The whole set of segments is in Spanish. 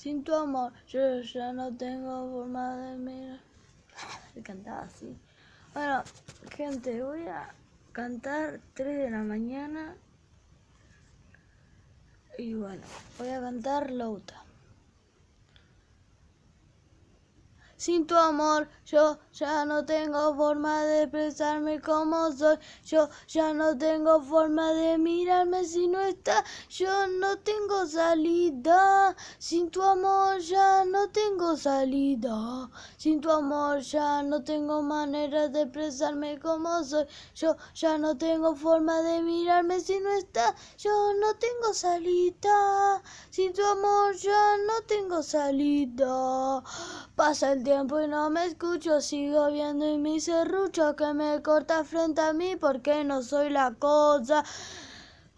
Sin tu amor, yo ya no tengo forma de mirar. Cantaba así. Bueno, gente, voy a cantar 3 de la mañana. Y bueno, voy a cantar Louta. Sin tu amor yo ya no tengo forma de expresarme como soy. Yo ya no tengo forma de mirarme si no está, Yo no tengo salida. Sin tu amor ya no tengo salida. Sin tu amor ya no tengo manera de expresarme como soy. Yo ya no tengo forma de mirarme si no está, Yo no tengo salida. Sin tu amor ya no tengo salida y no me escucho, sigo viendo y mi serrucho que me corta frente a mí porque no soy la cosa.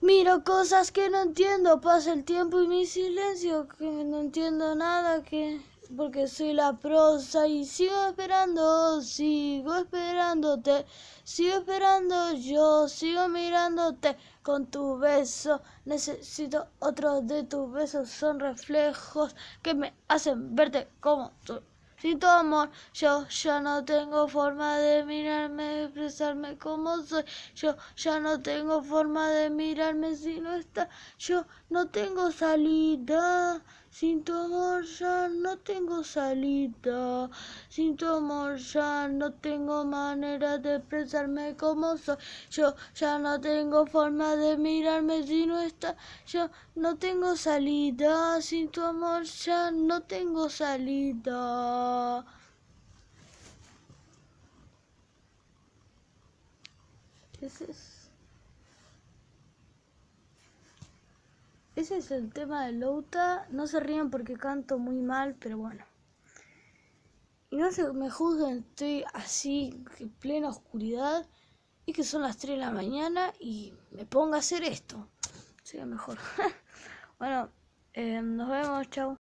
Miro cosas que no entiendo, pasa el tiempo y mi silencio, que no entiendo nada, que porque soy la prosa y sigo esperando, sigo esperándote, sigo esperando yo, sigo mirándote con tu beso. Necesito otro de tus besos, son reflejos que me hacen verte como tú sin tu amor. Yo ya no tengo forma de mirarme, de expresarme como soy. Yo ya no tengo forma de mirarme si no está. Yo no tengo salida. Sin tu amor ya no tengo salida. Sin tu amor ya no tengo manera de expresarme como soy. Yo ya no tengo forma de mirarme si no está. Yo no tengo salida. Sin tu amor ya no tengo salida ese es el tema de Louta no se rían porque canto muy mal pero bueno y no se me juzguen estoy así en plena oscuridad y que son las 3 de la mañana y me pongo a hacer esto sería mejor bueno eh, nos vemos chao